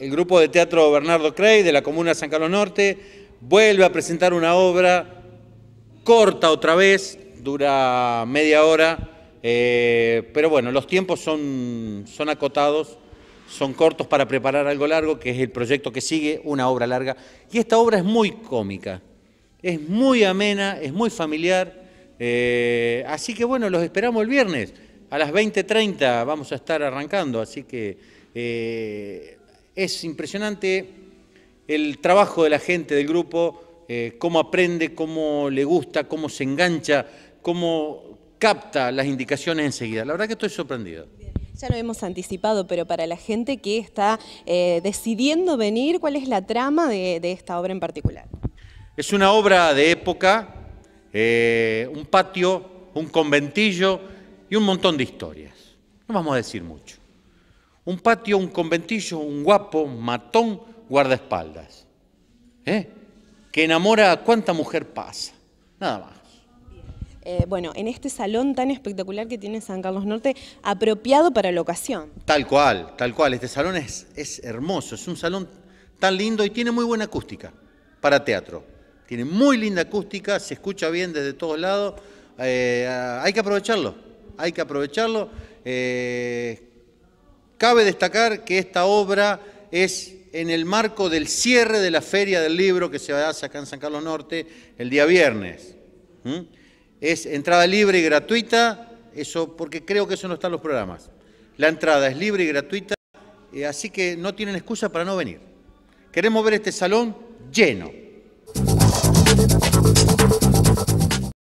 el grupo de teatro Bernardo Crey, de la comuna San Carlos Norte vuelve a presentar una obra corta otra vez, dura media hora, eh, pero bueno, los tiempos son, son acotados, son cortos para preparar algo largo, que es el proyecto que sigue, una obra larga. Y esta obra es muy cómica, es muy amena, es muy familiar, eh, así que bueno, los esperamos el viernes. A las 20.30 vamos a estar arrancando, así que eh, es impresionante el trabajo de la gente del grupo, eh, cómo aprende, cómo le gusta, cómo se engancha, cómo capta las indicaciones enseguida. La verdad que estoy sorprendido. Ya lo hemos anticipado, pero para la gente que está eh, decidiendo venir, ¿cuál es la trama de, esta obra en particular? Es una obra de época, eh, un patio, un conventillo y un montón de historias. No vamos a decir mucho un patio, un conventillo, un guapo, un matón, guardaespaldas. ¿Eh? Que enamora a cuánta mujer pasa. Nada más. Eh, bueno, en este salón tan espectacular que tiene San Carlos Norte, apropiado para la ocasión. Tal cual, tal cual. Este salón es, es hermoso, es un salón tan lindo y tiene muy buena acústica para teatro. Tiene muy linda acústica, se escucha bien desde todos lados. Eh, hay que aprovecharlo, hay que aprovecharlo. Eh, Cabe destacar que esta obra es en el marco del cierre de la feria del libro que se hace acá en San Carlos Norte el día viernes. Es entrada libre y gratuita, eso porque creo que eso no está en los programas. La entrada es libre y gratuita, eh, así que no tienen excusa para no venir. Queremos ver este salón lleno.